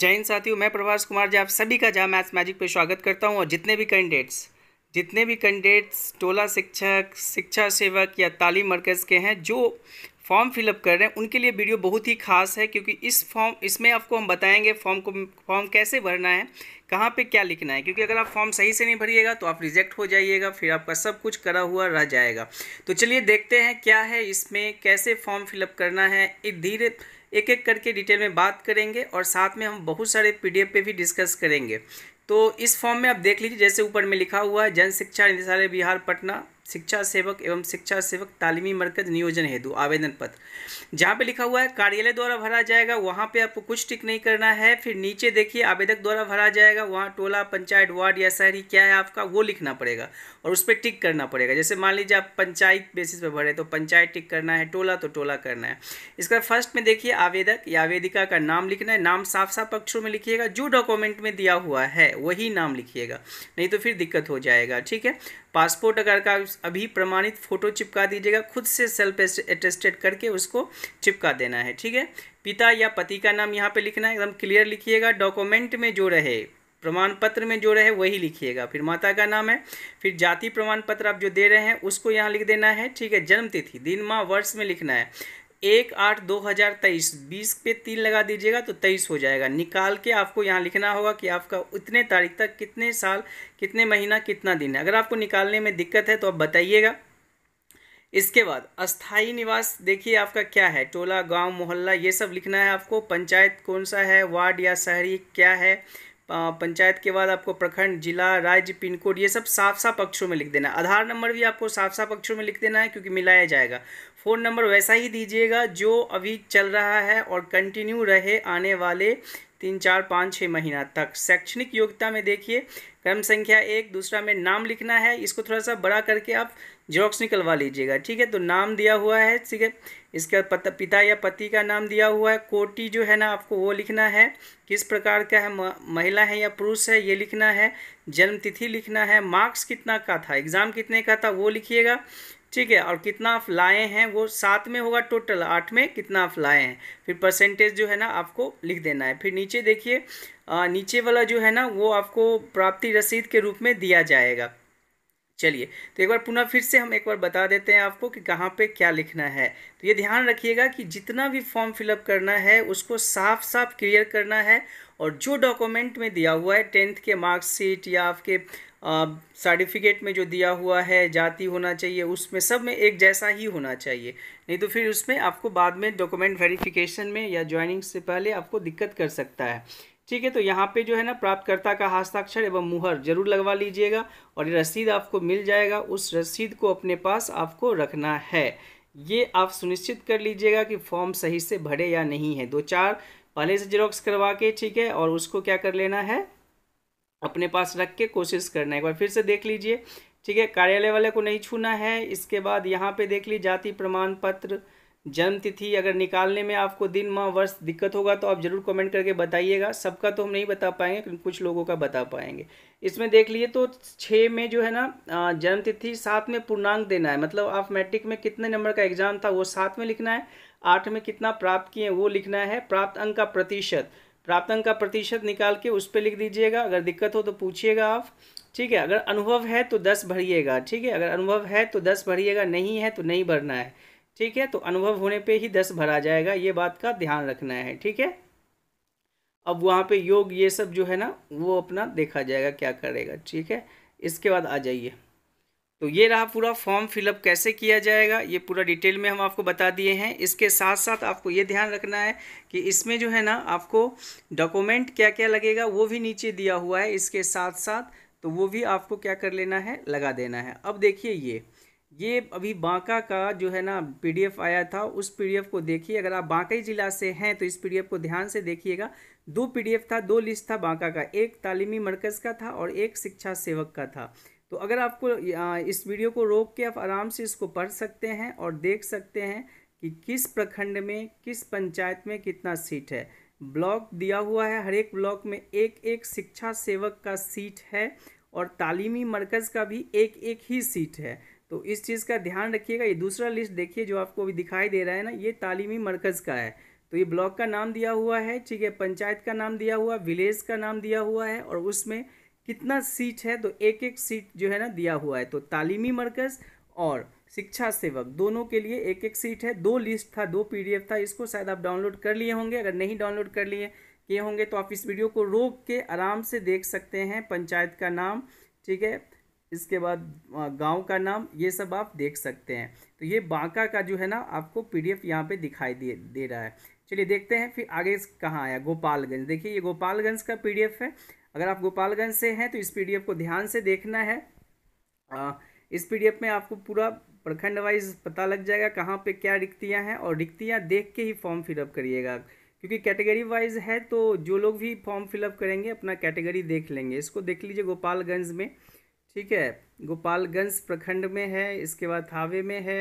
जय हिंद साथियों मैं प्रभाष कुमार जी आप सभी का जहाँ मैथ्स मैजिक पे स्वागत करता हूँ और जितने भी कैंडिडेट्स जितने भी कैंडिडेट्स टोला शिक्षक शिक्षा सेवक या तालीम मरकज़ के हैं जो फॉर्म फिलअप कर रहे हैं उनके लिए वीडियो बहुत ही खास है क्योंकि इस फॉर्म इसमें आपको हम बताएंगे फॉर्म को फॉर्म कैसे भरना है कहाँ पे क्या लिखना है क्योंकि अगर आप फॉर्म सही से नहीं भरिएगा तो आप रिजेक्ट हो जाइएगा फिर आपका सब कुछ करा हुआ रह जाएगा तो चलिए देखते हैं क्या है इसमें कैसे फॉर्म फिलअप करना है धीरे एक एक करके डिटेल में बात करेंगे और साथ में हम बहुत सारे पीडीएफ पे भी डिस्कस करेंगे तो इस फॉर्म में आप देख लीजिए जैसे ऊपर में लिखा हुआ है जन शिक्षा निदेशालय बिहार पटना शिक्षा सेवक एवं शिक्षा सेवक तालीमी मरकज नियोजन हेतु आवेदन पत्र जहाँ पे लिखा हुआ है कार्यालय द्वारा भरा जाएगा वहाँ पे आपको कुछ टिक नहीं करना है फिर नीचे देखिए आवेदक द्वारा भरा जाएगा वहाँ टोला पंचायत वार्ड या शहरी क्या है आपका वो लिखना पड़ेगा और उस पर टिक करना पड़ेगा जैसे मान लीजिए आप पंचायत बेसिस पर भरे तो पंचायत टिक करना है टोला तो टोला करना है इसका फर्स्ट में देखिए आवेदक या आवेदिका का नाम लिखना है नाम साफ साफ पक्षों में लिखिएगा जो डॉक्यूमेंट में दिया हुआ है वही नाम लिखिएगा नहीं तो फिर दिक्कत हो जाएगा ठीक है पासपोर्ट अगर का अभी प्रमाणित फ़ोटो चिपका दीजिएगा खुद से सेल्फ एटेस्टेड करके उसको चिपका देना है ठीक है पिता या पति का नाम यहाँ पे लिखना है एकदम क्लियर लिखिएगा डॉक्यूमेंट में जो रहे प्रमाण पत्र में जो रहे वही लिखिएगा फिर माता का नाम है फिर जाति प्रमाण पत्र आप जो दे रहे हैं उसको यहाँ लिख देना है ठीक है जन्म तिथि दिन माह वर्ष में लिखना है एक आठ दो हज़ार तेईस बीस पे तीन लगा दीजिएगा तो तेईस हो जाएगा निकाल के आपको यहाँ लिखना होगा कि आपका उतने तारीख तक कितने साल कितने महीना कितना दिन है अगर आपको निकालने में दिक्कत है तो आप बताइएगा इसके बाद अस्थाई निवास देखिए आपका क्या है टोला गांव मोहल्ला ये सब लिखना है आपको पंचायत कौन सा है वार्ड या शहरी क्या है पंचायत के बाद आपको प्रखंड जिला राज्य पिन कोड ये सब साफ साफ पक्षों में लिख देना आधार नंबर भी आपको साफ साफ पक्षों में लिख देना है क्योंकि मिलाया जाएगा फ़ोन नंबर वैसा ही दीजिएगा जो अभी चल रहा है और कंटिन्यू रहे आने वाले तीन चार पाँच छः महीना तक शैक्षणिक योग्यता में देखिए क्रम संख्या एक दूसरा में नाम लिखना है इसको थोड़ा सा बड़ा करके आप जॉक्स निकलवा लीजिएगा ठीक है तो नाम दिया हुआ है ठीक है इसका पता पिता या पति का नाम दिया हुआ है कोटि जो है ना आपको वो लिखना है किस प्रकार का है महिला है या पुरुष है ये लिखना है जन्म तिथि लिखना है मार्क्स कितना का था एग्ज़ाम कितने का था वो लिखिएगा ठीक है और कितना आप लाए हैं वो सात में होगा टोटल आठ में कितना आप लाए हैं फिर परसेंटेज जो है ना आपको लिख देना है फिर नीचे देखिए नीचे वाला जो है ना वो आपको प्राप्ति रसीद के रूप में दिया जाएगा चलिए तो एक बार पुनः फिर से हम एक बार बता देते हैं आपको कि कहाँ पे क्या लिखना है तो ये ध्यान रखिएगा कि जितना भी फॉर्म फिलअप करना है उसको साफ साफ क्लियर करना है और जो डॉक्यूमेंट में दिया हुआ है टेंथ के मार्कशीट या आपके सर्टिफिकेट में जो दिया हुआ है जाति होना चाहिए उसमें सब में एक जैसा ही होना चाहिए नहीं तो फिर उसमें आपको बाद में डॉक्यूमेंट वेरिफिकेशन में या ज्वाइनिंग से पहले आपको दिक्कत कर सकता है ठीक है तो यहाँ पे जो है ना प्राप्तकर्ता का हस्ताक्षर एवं मुहर जरूर लगवा लीजिएगा और ये रसीद आपको मिल जाएगा उस रसीद को अपने पास आपको रखना है ये आप सुनिश्चित कर लीजिएगा कि फॉर्म सही से भरे या नहीं है दो चार पहले से जेरोक्स करवा के ठीक है और उसको क्या कर लेना है अपने पास रख के कोशिश करना है एक बार फिर से देख लीजिए ठीक है कार्यालय वाले को नहीं छूना है इसके बाद यहाँ पे देख लीजिए जाति प्रमाण पत्र जन्म तिथि अगर निकालने में आपको दिन माह वर्ष दिक्कत होगा तो आप ज़रूर कमेंट करके बताइएगा सबका तो हम नहीं बता पाएंगे कुछ लोगों का बता पाएंगे इसमें देख लिए तो छः में जो है ना जन्म तिथि सात में पूर्णांक देना है मतलब आप मैट्रिक में कितने नंबर का एग्जाम था वो सात में लिखना है आठ में कितना प्राप्त किए वो लिखना है प्राप्त अंक का प्रतिशत प्राप्त अंक का प्रतिशत निकाल के उस पर लिख दीजिएगा अगर दिक्कत हो तो पूछिएगा आप ठीक है अगर अनुभव है तो दस भरिएगा ठीक है अगर अनुभव है तो दस भरिएगा नहीं है तो नहीं भरना है ठीक है तो अनुभव होने पे ही दस भरा जाएगा ये बात का ध्यान रखना है ठीक है अब वहाँ पे योग ये सब जो है ना वो अपना देखा जाएगा क्या करेगा ठीक है इसके बाद आ जाइए तो ये रहा पूरा फॉर्म फिलअप कैसे किया जाएगा ये पूरा डिटेल में हम आपको बता दिए हैं इसके साथ साथ आपको ये ध्यान रखना है कि इसमें जो है ना आपको डॉक्यूमेंट क्या क्या लगेगा वो भी नीचे दिया हुआ है इसके साथ साथ तो वो भी आपको क्या कर लेना है लगा देना है अब देखिए ये ये अभी बांका का जो है ना पीडीएफ आया था उस पीडीएफ को देखिए अगर आप बांकई ज़िला से हैं तो इस पीडीएफ को ध्यान से देखिएगा दो पीडीएफ था दो लिस्ट था बांका का एक तालीमी मरकज़ का था और एक शिक्षा सेवक का था तो अगर आपको इस वीडियो को रोक के आप आराम से इसको पढ़ सकते हैं और देख सकते हैं कि किस प्रखंड में किस पंचायत में कितना सीट है ब्लॉक दिया हुआ है हर एक ब्लॉक में एक एक शिक्षा सेवक का सीट है और तालीमी मरकज़ का भी एक एक ही सीट है तो इस चीज़ का ध्यान रखिएगा ये दूसरा लिस्ट देखिए जो आपको अभी दिखाई दे रहा है ना ये तालीमी मरकज़ का है तो ये ब्लॉक का नाम दिया हुआ है ठीक है पंचायत का नाम दिया हुआ विलेज का नाम दिया हुआ है और उसमें कितना सीट है तो एक एक सीट जो है ना दिया हुआ है तो तालीमी मरकज़ और शिक्षा सेवक दोनों के लिए एक एक सीट है दो लिस्ट था दो पी था इसको शायद आप डाउनलोड कर लिए होंगे अगर नहीं डाउनलोड कर लिए किए होंगे तो आप इस वीडियो को रोक के आराम से देख सकते हैं पंचायत का नाम ठीक है इसके बाद गांव का नाम ये सब आप देख सकते हैं तो ये बांका का जो है ना आपको पीडीएफ यहाँ पर दिखाई दे दे रहा है चलिए देखते हैं फिर आगे कहाँ आया गोपालगंज देखिए ये गोपालगंज का पीडीएफ है अगर आप गोपालगंज से हैं तो इस पीडीएफ को ध्यान से देखना है आ, इस एफ में आपको पूरा प्रखंड वाइज पता लग जाएगा कहाँ पर क्या रिक्तियाँ हैं और रिक्तियाँ देख के ही फॉर्म फिलअप करिएगा क्योंकि कैटेगरी वाइज है तो जो लोग भी फॉर्म फिलअप करेंगे अपना कैटेगरी देख लेंगे इसको देख लीजिए गोपालगंज में ठीक है गोपालगंज प्रखंड में है इसके बाद थावे में है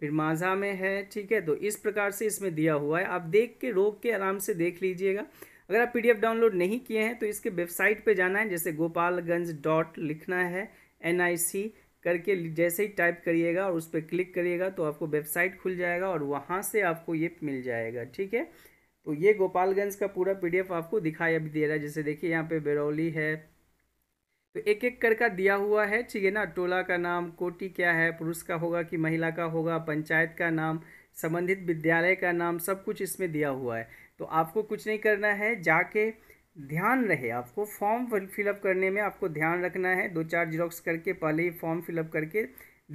फिर माझा में है ठीक है तो इस प्रकार से इसमें दिया हुआ है आप देख के रोक के आराम से देख लीजिएगा अगर आप पीडीएफ डाउनलोड नहीं किए हैं तो इसके वेबसाइट पे जाना है जैसे गोपालगंज डॉट लिखना है एन करके जैसे ही टाइप करिएगा और उस पर क्लिक करिएगा तो आपको वेबसाइट खुल जाएगा और वहाँ से आपको ये मिल जाएगा ठीक है तो ये गोपालगंज का पूरा पीडीएफ आपको दिखाई अभी दे रहा है जैसे देखिए यहाँ पे बेरौली है तो एक एक कर का दिया हुआ है ठीक है ना टोला का नाम कोटि क्या है पुरुष का होगा कि महिला का होगा पंचायत का नाम संबंधित विद्यालय का नाम सब कुछ इसमें दिया हुआ है तो आपको कुछ नहीं करना है जाके ध्यान रहे आपको फॉर्म फिलअप करने में आपको ध्यान रखना है दो चार जिरोक्स करके पहले ही फॉर्म फिलअप करके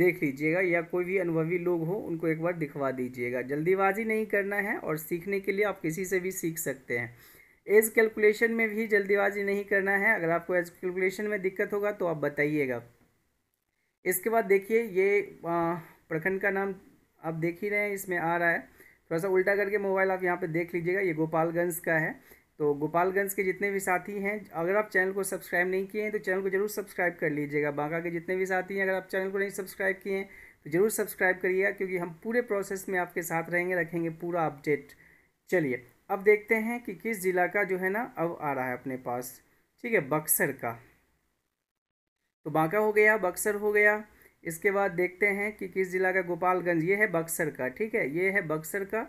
देख लीजिएगा या कोई भी अनुभवी लोग हो उनको एक बार दिखवा दीजिएगा जल्दीबाजी नहीं करना है और सीखने के लिए आप किसी से भी सीख सकते हैं एज कैलकुलेशन में भी जल्दीबाजी नहीं करना है अगर आपको एज कैलकुलेशन में दिक्कत होगा तो आप बताइएगा इसके बाद देखिए ये प्रखंड का नाम आप देख ही रहे हैं इसमें आ रहा है थोड़ा सा उल्टा करके मोबाइल आप यहाँ पे देख लीजिएगा ये गोपालगंज का है तो गोपालगंज के जितने भी साथी हैं अगर आप चैनल को सब्सक्राइब नहीं किए हैं तो चैनल को जरूर सब्सक्राइब कर लीजिएगा बांका के जितने भी साथी हैं अगर आप चैनल को नहीं सब्सक्राइब किए हैं तो ज़रूर सब्सक्राइब करिएगा क्योंकि हम पूरे प्रोसेस में आपके साथ रहेंगे रखेंगे पूरा अपडेट चलिए अब देखते हैं कि किस ज़िला का जो है ना अब आ रहा है अपने पास ठीक है बक्सर का तो बांका हो गया बक्सर हो गया इसके बाद देखते हैं कि किस ज़िला का गोपालगंज ये है बक्सर का ठीक है ये है बक्सर का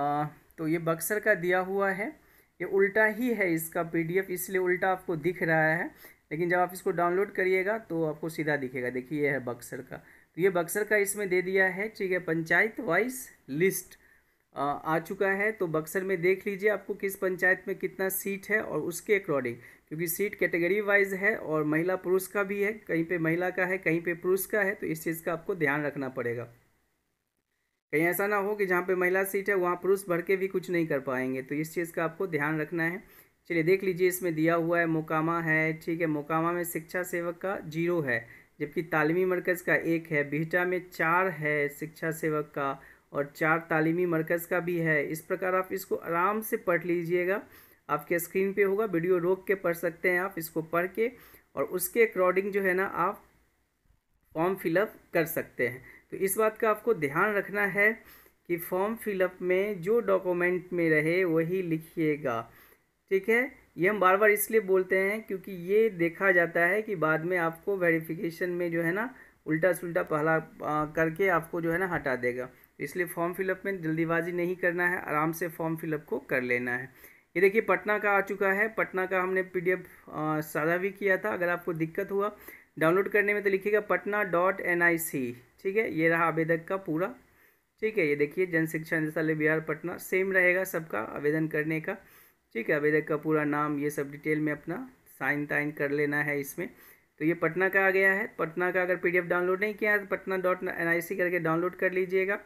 आ, तो ये बक्सर का दिया हुआ है ये उल्टा ही है इसका पीडीएफ इसलिए उल्टा आपको दिख रहा है लेकिन जब आप इसको डाउनलोड करिएगा तो आपको सीधा दिखेगा देखिए ये है बक्सर का तो ये बक्सर का इसमें दे दिया है ठीक है पंचायत वाइज लिस्ट आ चुका है तो बक्सर में देख लीजिए आपको किस पंचायत में कितना सीट है और उसके अकॉर्डिंग क्योंकि सीट कैटेगरी वाइज है और महिला पुरुष का भी है कहीं पे महिला का है कहीं पे पुरुष का है तो इस चीज़ का आपको ध्यान रखना पड़ेगा कहीं ऐसा ना हो कि जहाँ पे महिला सीट है वहाँ पुरुष भर के भी कुछ नहीं कर पाएंगे तो इस चीज़ का आपको ध्यान रखना है चलिए देख लीजिए इसमें दिया हुआ है मोकामा है ठीक है मोकामा में शिक्षा सेवक का जीरो है जबकि तालीमी मरकज़ का एक है बिहटा में चार है शिक्षा सेवक का और चार तालीमी मरकज़ का भी है इस प्रकार आप इसको आराम से पढ़ लीजिएगा आपके स्क्रीन पे होगा वीडियो रोक के पढ़ सकते हैं आप इसको पढ़ के और उसके अकॉर्डिंग जो है ना आप फॉर्म फिलअप कर सकते हैं तो इस बात का आपको ध्यान रखना है कि फॉर्म फिलअप में जो डॉक्यूमेंट में रहे वही लिखिएगा ठीक है ये हम बार बार इसलिए बोलते हैं क्योंकि ये देखा जाता है कि बाद में आपको वेरिफिकेशन में जो है ना उल्टा सुल्टा पहला करके आपको जो है ना हटा देगा इसलिए फॉर्म फिलअप में जल्दीबाजी नहीं करना है आराम से फॉर्म फिलअप को कर लेना है ये देखिए पटना का आ चुका है पटना का हमने पी साझा भी किया था अगर आपको दिक्कत हुआ डाउनलोड करने में तो लिखिएगा Patna dot N I C ठीक है ये रहा आवेदक का पूरा ठीक है ये देखिए जन शिक्षा निदेशालय बिहार पटना सेम रहेगा सबका आवेदन करने का ठीक है आवेदक का पूरा नाम ये सब डिटेल में अपना साइन ताइन कर लेना है इसमें तो ये पटना का आ गया है पटना का अगर पीडीएफ डाउनलोड नहीं किया है तो Patna dot N I C करके डाउनलोड कर लीजिएगा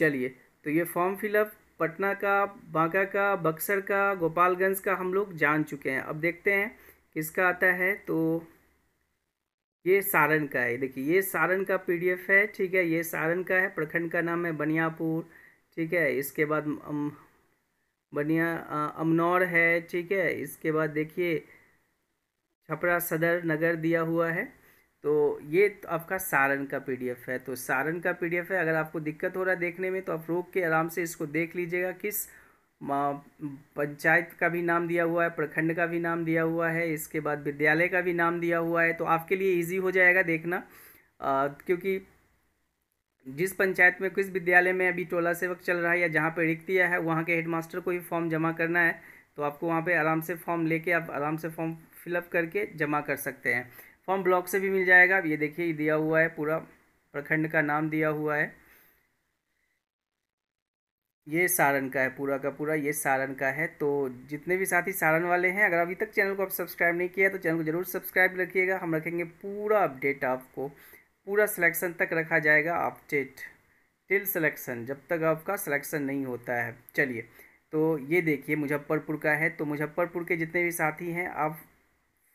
चलिए तो ये फॉर्म फिलअप पटना का बांका का बक्सर का गोपालगंज का हम लोग जान चुके हैं अब देखते हैं किसका आता है तो ये सारण का है देखिए ये सारण का पीडीएफ है ठीक है ये सारण का है प्रखंड का नाम है बनियापुर ठीक है इसके बाद अम, बनिया अमनौर है ठीक है इसके बाद देखिए छपरा सदर नगर दिया हुआ है तो ये तो आपका सारण का पीडीएफ है तो सारण का पीडीएफ है अगर आपको दिक्कत हो रहा है देखने में तो आप रोक के आराम से इसको देख लीजिएगा किस पंचायत का भी नाम दिया हुआ है प्रखंड का भी नाम दिया हुआ है इसके बाद विद्यालय का भी नाम दिया हुआ है तो आपके लिए ईजी हो जाएगा देखना आ, क्योंकि जिस पंचायत में किस विद्यालय में अभी टोला सेवक चल रहा है या जहाँ पे रिक्त दिया है वहाँ के हेडमास्टर को ही फॉर्म जमा करना है तो आपको वहाँ पे आराम से फॉर्म लेके आप आराम से फॉर्म फिलअप करके जमा कर सकते हैं फॉर्म ब्लॉक से भी मिल जाएगा ये देखिए दिया हुआ है पूरा प्रखंड का नाम दिया हुआ है ये सारण का है पूरा का पूरा ये सारण का है तो जितने भी साथी सारण वाले हैं अगर अभी तक चैनल को आप सब्सक्राइब नहीं किया तो चैनल को जरूर सब्सक्राइब रखिएगा हम रखेंगे पूरा अपडेट आपको पूरा सिलेक्शन तक रखा जाएगा अपडेट टिल सिलेक्शन जब तक आपका सिलेक्शन नहीं होता है चलिए तो ये देखिए मुजफ्फरपुर का है तो मुजफ्फरपुर के जितने भी साथी हैं आप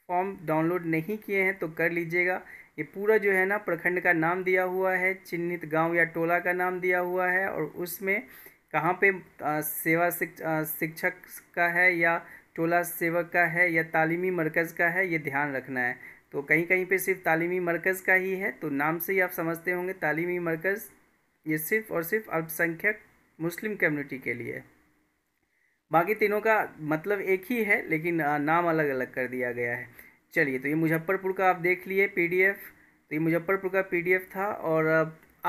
फॉर्म डाउनलोड नहीं किए हैं तो कर लीजिएगा ये पूरा जो है ना प्रखंड का नाम दिया हुआ है चिन्हित गांव या टोला का नाम दिया हुआ है और उसमें कहाँ पे सेवा शिक्षक का है या टोला सेवक का है या तालीमी मरकज़ का है ये ध्यान रखना है तो कहीं कहीं पे सिर्फ तालीमी मरकज़ का ही है तो नाम से ही आप समझते होंगे तालीमी मरकज़ ये सिर्फ़ और सिर्फ अल्पसंख्यक मुस्लिम कम्यूनिटी के लिए है बाकी तीनों का मतलब एक ही है लेकिन नाम अलग अलग कर दिया गया है चलिए तो ये मुजफ्फरपुर का आप देख लिए पीडीएफ तो ये मुजफ्फरपुर का पीडीएफ था और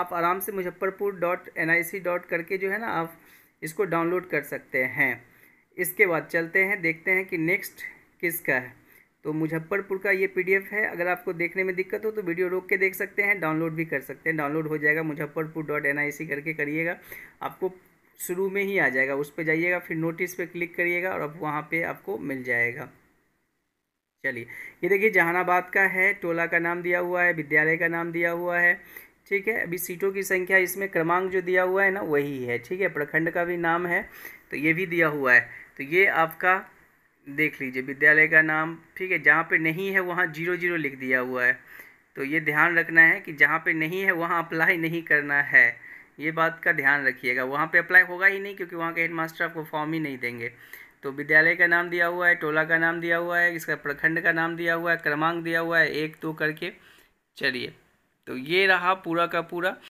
आप आराम से Muzaffarpur dot N I C dot करके जो है ना आप इसको डाउनलोड कर सकते हैं इसके बाद चलते हैं देखते हैं कि नेक्स्ट किसका है तो मुजफ्फरपुर का ये पीडीएफ है अगर आपको देखने में दिक्कत हो तो वीडियो रोक के देख सकते हैं डाउनलोड भी कर सकते हैं डाउनलोड हो जाएगा Muzaffarpur dot N I C करके करिएगा आपको शुरू में ही आ जाएगा उस पर जाइएगा फिर नोटिस पे क्लिक करिएगा और अब वहाँ पे आपको मिल जाएगा चलिए ये देखिए जहानाबाद का है टोला का नाम दिया हुआ है विद्यालय का नाम दिया हुआ है ठीक है अभी सीटों की संख्या इसमें क्रमांक जो दिया हुआ है ना वही है ठीक है प्रखंड का भी नाम है तो ये भी दिया हुआ है तो ये आपका देख लीजिए विद्यालय का नाम ठीक है जहाँ पर नहीं है वहाँ जीरो जीरो लिख दिया हुआ है तो ये ध्यान रखना है कि जहाँ पे नहीं है वहाँ अप्लाई नहीं करना है ये बात का ध्यान रखिएगा वहाँ पे अप्लाई होगा ही नहीं क्योंकि वहाँ के हेडमास्टर आपको फॉर्म ही नहीं देंगे तो विद्यालय का नाम दिया हुआ है टोला का नाम दिया हुआ है इसका प्रखंड का नाम दिया हुआ है क्रमांक दिया हुआ है एक दो करके चलिए तो ये रहा पूरा का पूरा